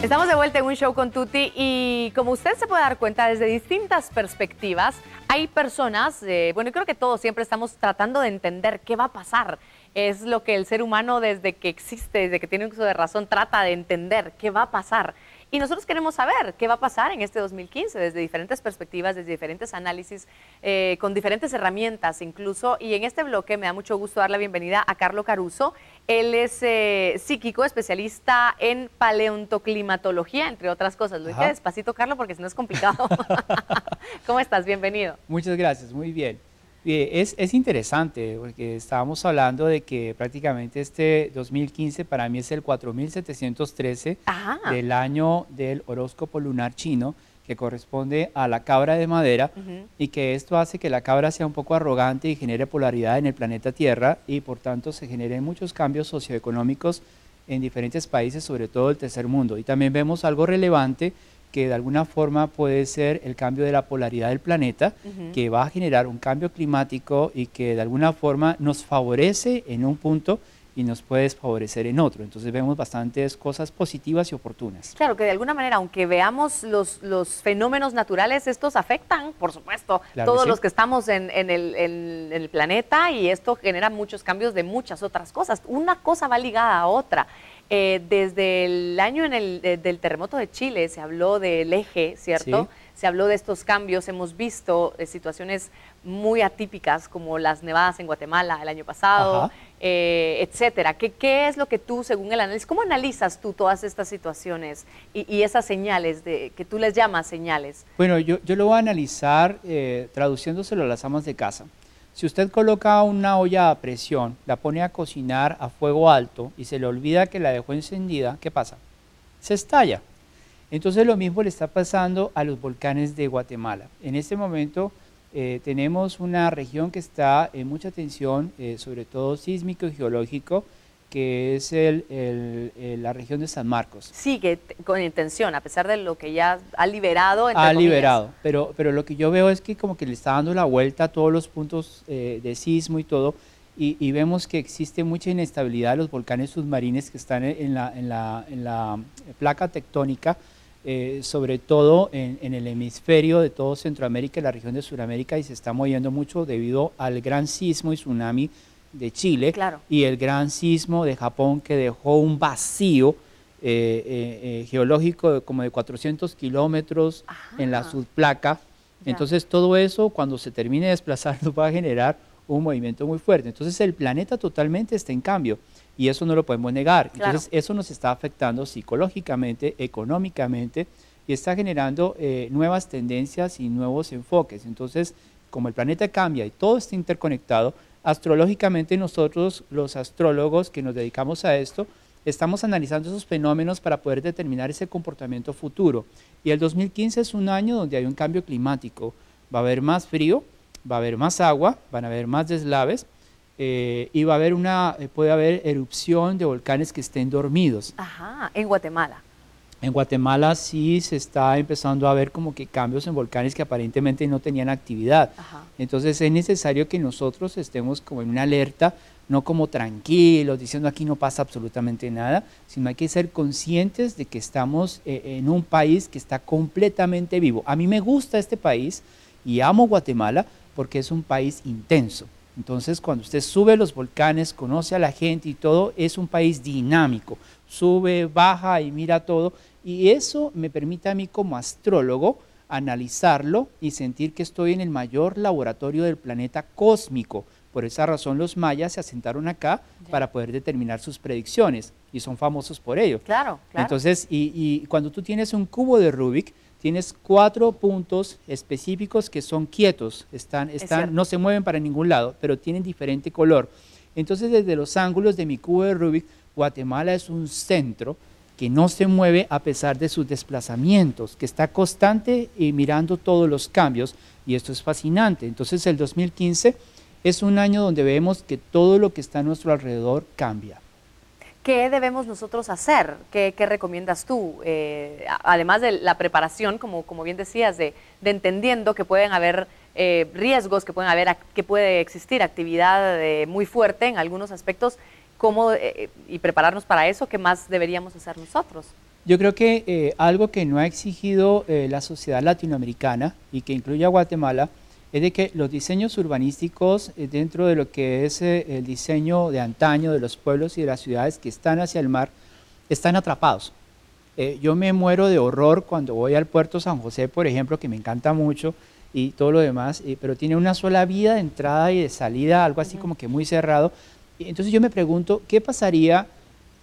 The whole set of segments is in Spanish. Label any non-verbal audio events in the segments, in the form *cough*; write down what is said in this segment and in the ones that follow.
Estamos de vuelta en un show con Tuti y como usted se puede dar cuenta desde distintas perspectivas, hay personas, eh, bueno, creo que todos siempre estamos tratando de entender qué va a pasar. Es lo que el ser humano desde que existe, desde que tiene un uso de razón, trata de entender qué va a pasar. Y nosotros queremos saber qué va a pasar en este 2015 desde diferentes perspectivas, desde diferentes análisis, eh, con diferentes herramientas incluso. Y en este bloque me da mucho gusto dar la bienvenida a Carlo Caruso. Él es eh, psíquico, especialista en paleontoclimatología, entre otras cosas. Lo dije despacito, Carlo, porque si no es complicado. *laughs* ¿Cómo estás? Bienvenido. Muchas gracias, muy bien. Eh, es, interesante, porque estábamos hablando de que prácticamente este 2015 para mí es el 4713 del año del horóscopo lunar chino, que corresponde a la cabra de madera, y que esto hace que la cabra sea un poco arrogante y genere polaridad en el planeta Tierra, y por tanto se generen muchos cambios socioeconómicos en diferentes países, sobre todo el tercer mundo. Y también vemos algo relevante que de alguna forma puede ser el cambio de la polaridad del planeta, que va a generar un cambio climático y que de alguna forma nos favorece en un punto y nos puede desfavorecer en otro. Entonces vemos bastantes cosas positivas y oportunas. Claro, que de alguna manera, aunque veamos los, los fenómenos naturales, estos afectan, por supuesto, todos los que estamos en, en, el, planeta y esto genera muchos cambios de muchas otras cosas. Una cosa va ligada a otra. Eh, desde el año del terremoto de Chile se habló del eje, ¿cierto? Se habló de estos cambios, hemos visto eh, situaciones muy atípicas como las nevadas en Guatemala el año pasado, eh, etcétera. ¿Qué, es lo que tú, según el análisis, cómo analizas tú todas estas situaciones y, esas señales de, que tú les llamas señales? Bueno, yo, yo lo voy a analizar eh, traduciéndoselo a las amas de casa. Si usted coloca una olla a presión, la pone a cocinar a fuego alto y se le olvida que la dejó encendida, ¿qué pasa? Se estalla. Entonces lo mismo le está pasando a los volcanes de Guatemala. En este momento eh, tenemos una región que está en mucha tensión, eh, sobre todo sísmico y geológico, que es el, la región de San Marcos. que con intención, a pesar de lo que ya ha liberado. ha liberado, pero, pero lo que yo veo es que como que le está dando la vuelta a todos los puntos eh, de sismo y todo, y, vemos que existe mucha inestabilidad de los volcanes submarinos que están en la, en la, eh, placa tectónica, eh, sobre todo en, en el hemisferio de todo Centroamérica y la región de Sudamérica, y se está moviendo mucho debido al gran sismo y tsunami de Chile y el gran sismo de Japón que dejó un vacío eh, eh, eh, geológico como de 400 kilómetros en la subplaca. Entonces todo eso cuando se termine de desplazar *laughs* va a generar un movimiento muy fuerte. Entonces el planeta totalmente está en cambio y eso no lo podemos negar. Entonces eso nos está afectando psicológicamente, económicamente y está generando nuevas tendencias y nuevos enfoques. Entonces como el planeta cambia y todo está interconectado, Astrológicamente nosotros, los astrólogos que nos dedicamos a esto, estamos analizando esos fenómenos para poder determinar ese comportamiento futuro. Y el 2015 es un año donde hay un cambio climático. Va a haber más frío, va a haber más agua, van a haber más deslaves eh, y va a haber una, eh, puede haber erupción de volcanes que estén dormidos. Ajá, en Guatemala. En Guatemala sí se está empezando a ver como que cambios en volcanes que aparentemente no tenían actividad. Entonces es necesario que nosotros estemos como en una alerta, no como tranquilos, diciendo aquí no pasa absolutamente nada, sino hay que ser conscientes de que estamos eh, en un país que está completamente vivo. A mí me gusta este país y amo Guatemala porque es un país intenso. Entonces, cuando usted sube los volcanes, conoce a la gente y todo, es un país dinámico. Sube, baja y mira todo. Y eso me permite a mí como astrólogo analizarlo y sentir que estoy en el mayor laboratorio del planeta cósmico. Por esa razón los mayas se asentaron acá para poder determinar sus predicciones y son famosos por ello. Claro, claro. Entonces, y cuando tú tienes un cubo de Rubik, tienes cuatro puntos específicos que son quietos, están, están, no se mueven para ningún lado, pero tienen diferente color. Entonces, desde los ángulos de mi cubo de Rubik, Guatemala es un centro que no se mueve a pesar de sus desplazamientos, que está constante y mirando todos los cambios, y esto es fascinante. Entonces, el 2015 es un año donde vemos que todo lo que está a nuestro alrededor cambia. ¿qué debemos nosotros hacer? ¿Qué, recomiendas tú? Eh, además de la preparación, como, bien decías, de, entendiendo que pueden haber eh, riesgos, que, pueden haber, que puede existir actividad eh, muy fuerte en algunos aspectos, ¿cómo, y prepararnos para eso, ¿qué más deberíamos hacer nosotros? Yo creo que algo que no ha exigido la sociedad latinoamericana y que incluye a Guatemala, es de que los diseños urbanísticos eh, dentro de lo que es eh, el diseño de antaño de los pueblos y de las ciudades que están hacia el mar, están atrapados. Eh, yo me muero de horror cuando voy al puerto San José, por ejemplo, que me encanta mucho y todo lo demás, pero tiene una sola vía de entrada y de salida, algo así como que muy cerrado. Entonces yo me pregunto, ¿qué pasaría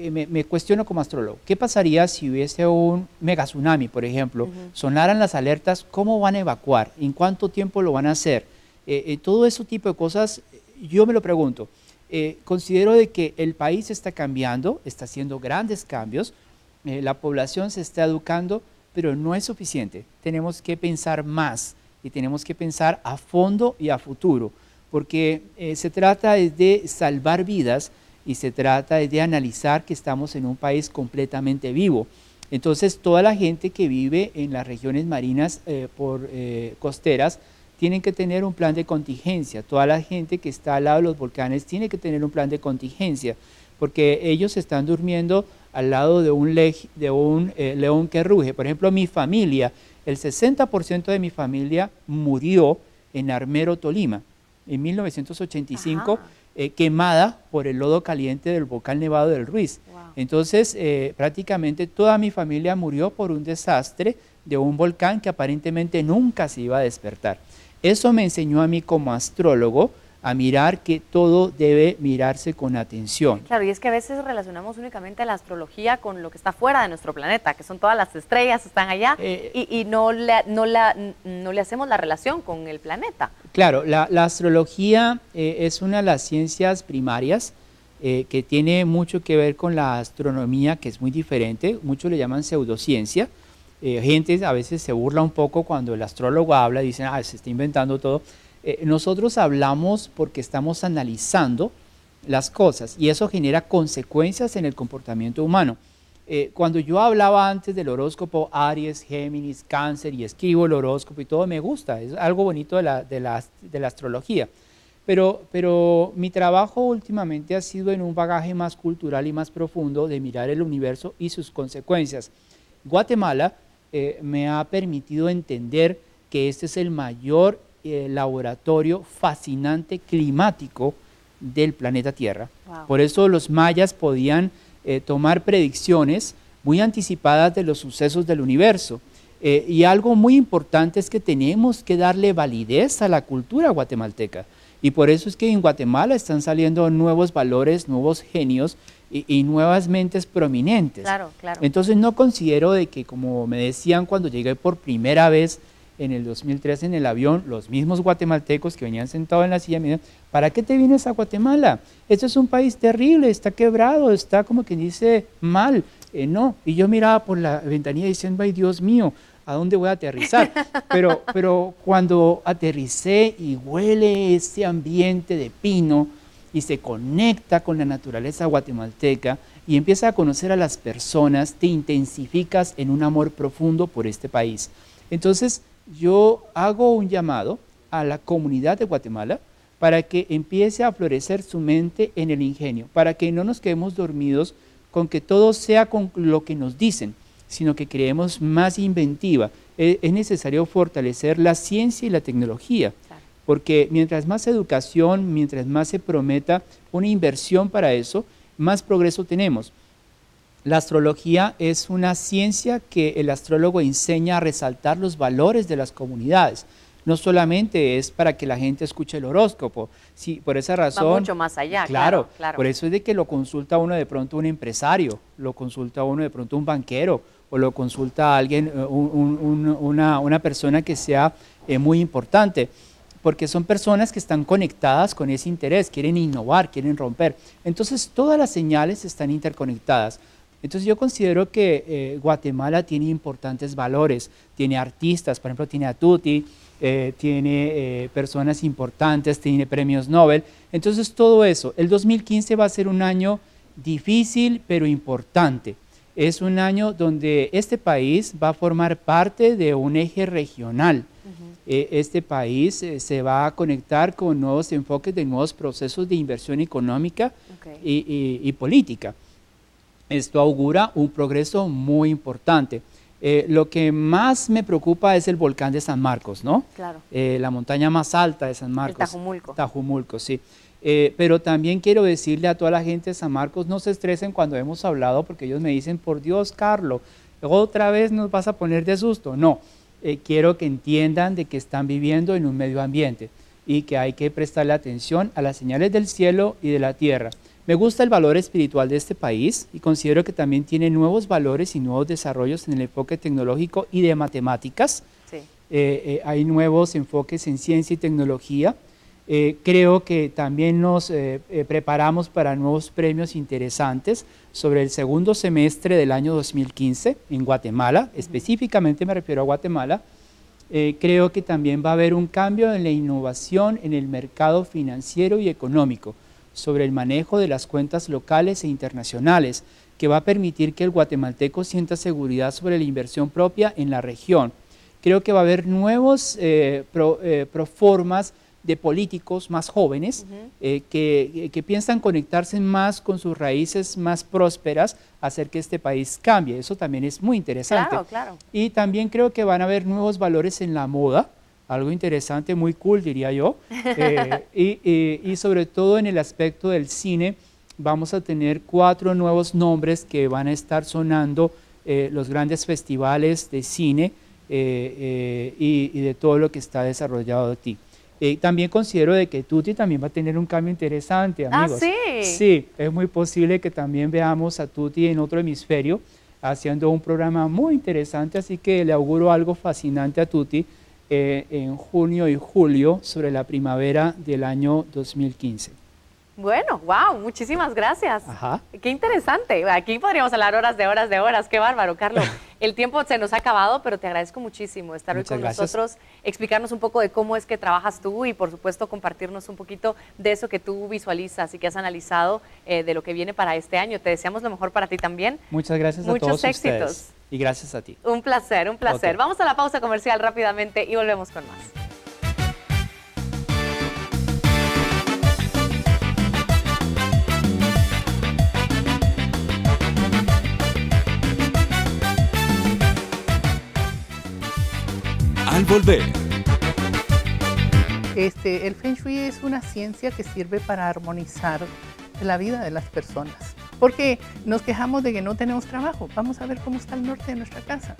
eh, me, cuestiono como astrólogo, ¿qué pasaría si hubiese un mega tsunami, por ejemplo? Sonaran las alertas, ¿cómo van a evacuar? ¿En cuánto tiempo lo van a hacer? Eh, eh, todo ese tipo de cosas, yo me lo pregunto. considero de que el país está cambiando, está haciendo grandes cambios, la población se está educando, pero no es suficiente. Tenemos que pensar más y tenemos que pensar a fondo y a futuro, porque se trata de salvar vidas, y se trata de analizar que estamos en un país completamente vivo. Entonces, toda la gente que vive en las regiones marinas eh, por, eh, costeras tienen que tener un plan de contingencia. Toda la gente que está al lado de los volcanes tiene que tener un plan de contingencia, porque ellos están durmiendo al lado de un, eh, león que ruge. Por ejemplo, mi familia, el 60% de mi familia murió en Armero, Tolima, en 1985. Eh, quemada por el lodo caliente del volcán nevado del Ruiz. Entonces, eh, prácticamente toda mi familia murió por un desastre de un volcán que aparentemente nunca se iba a despertar. Eso me enseñó a mí como astrólogo mirar que todo debe mirarse con atención. Claro, y es que a veces relacionamos únicamente la astrología con lo que está fuera de nuestro planeta, que son todas las estrellas, están allá, eh, y, no, le, hacemos la relación con el planeta. Claro, la, astrología eh, es una de las ciencias primarias eh, que tiene mucho que ver con la astronomía, que es muy diferente, muchos le llaman pseudociencia. gente a veces se burla un poco cuando el astrólogo habla, dicen, ah, se está inventando todo eh, nosotros hablamos porque estamos analizando las cosas y eso genera consecuencias en el comportamiento humano. Eh, cuando yo hablaba antes del horóscopo Aries, Géminis, Cáncer y escribo el horóscopo y todo, me gusta, es algo bonito de la, astrología. Pero, pero, mi trabajo últimamente ha sido en un bagaje más cultural y más profundo de mirar el universo y sus consecuencias. Guatemala eh, me ha permitido entender que este es el mayor eh, laboratorio fascinante climático del planeta Tierra. Por eso los mayas podían eh, tomar predicciones muy anticipadas de los sucesos del universo. Eh, y algo muy importante es que tenemos que darle validez a la cultura guatemalteca. Y por eso es que en Guatemala están saliendo nuevos valores, nuevos genios y, nuevas mentes prominentes. Claro, Entonces no considero de que, como me decían cuando llegué por primera vez en el 2003 en el avión, los mismos guatemaltecos que venían sentados en la silla me dijeron, ¿para qué te vienes a Guatemala? Esto es un país terrible, está quebrado, está como quien dice mal. Eh, no, y yo miraba por la ventanilla diciendo, ay Dios mío, ¿a dónde voy a aterrizar? *laughs* Pero, pero cuando aterricé y huele ese ambiente de pino y se conecta con la naturaleza guatemalteca y empieza a conocer a las personas, te intensificas en un amor profundo por este país. Entonces, yo hago un llamado a la comunidad de Guatemala para que empiece a florecer su mente en el ingenio, para que no nos quedemos dormidos con que todo sea con lo que nos dicen, sino que creemos más inventiva. E, es necesario fortalecer la ciencia y la tecnología, porque mientras más educación, mientras más se prometa una inversión para eso, más progreso tenemos. La astrología es una ciencia que el astrólogo enseña a resaltar los valores de las comunidades. No solamente es para que la gente escuche el horóscopo, sí, por esa razón. Va mucho más allá. Claro, claro, Por eso es de que lo consulta uno de pronto un empresario, lo consulta uno de pronto un banquero, o lo consulta alguien, eh, una, persona que sea eh, muy importante porque son personas que están conectadas con ese interés, quieren innovar, quieren romper. Entonces todas las señales están interconectadas. Entonces yo considero que eh, Guatemala tiene importantes valores, tiene artistas, por ejemplo tiene a Tuti, eh, tiene eh, personas importantes, tiene premios Nobel. Entonces todo eso, el 2015 va a ser un año difícil pero importante. Es un año donde este país va a formar parte de un eje regional. este país se va a conectar con nuevos enfoques de nuevos procesos de inversión económica y, política. Esto augura un progreso muy importante. Eh, lo que más me preocupa es el volcán de San Marcos, ¿no? Claro. Eh, la montaña más alta de San Marcos. Tajumulco. Tajumulco, sí. Eh, pero también quiero decirle a toda la gente de San Marcos, no se estresen cuando hemos hablado, porque ellos me dicen, por Dios, Carlos, otra vez nos vas a poner de susto. No, quiero que entiendan de que están viviendo en un medio ambiente y que hay que prestarle atención a las señales del cielo y de la tierra. Me gusta el valor espiritual de este país y considero que también tiene nuevos valores y nuevos desarrollos en el enfoque tecnológico y de matemáticas. Eh, eh, hay nuevos enfoques en ciencia y tecnología. Eh, creo que también nos preparamos para nuevos premios interesantes sobre el segundo semestre del año 2015 en Guatemala, específicamente me refiero a Guatemala. creo que también va a haber un cambio en la innovación en el mercado financiero y económico sobre el manejo de las cuentas locales e internacionales, que va a permitir que el guatemalteco sienta seguridad sobre la inversión propia en la región. Creo que va a haber nuevos eh, pro, eh, proformas de políticos más jóvenes eh, que, que, piensan conectarse más con sus raíces más prósperas, hacer que este país cambie. Eso también es muy interesante. Claro, claro. Y también creo que van a haber nuevos valores en la moda, algo interesante, muy cool diría yo. *laughs* Eh, y, sobre todo en el aspecto del cine, vamos a tener cuatro nuevos nombres que van a estar sonando eh, los grandes festivales de cine eh, y, de todo lo que está desarrollado aquí. también considero de que Tuti también va a tener un cambio interesante, ah, amigos. ¿Ah, sí? sí, es muy posible que también veamos a Tuti en otro hemisferio haciendo un programa muy interesante, así que le auguro algo fascinante a Tuti eh, en junio y julio sobre la primavera del año 2015. Bueno, wow, muchísimas gracias. Ajá. Qué interesante. Aquí podríamos hablar horas de horas de horas. Qué bárbaro, Carlos. *laughs* El tiempo se nos ha acabado, pero te agradezco muchísimo estar hoy con nosotros, explicarnos un poco de cómo es que trabajas tú y, por supuesto, compartirnos un poquito de eso que tú visualizas y que has analizado eh, de lo que viene para este año. Te deseamos lo mejor para ti también. Muchas gracias Muchos a todos éxitos. Y gracias a ti. Un placer, un placer. Vamos a la pausa comercial rápidamente y volvemos con más. Al volver. Este, el Feng Shui es una ciencia que sirve para armonizar la vida de las personas porque nos quejamos de que no tenemos trabajo. Vamos a ver cómo está el norte de nuestra casa.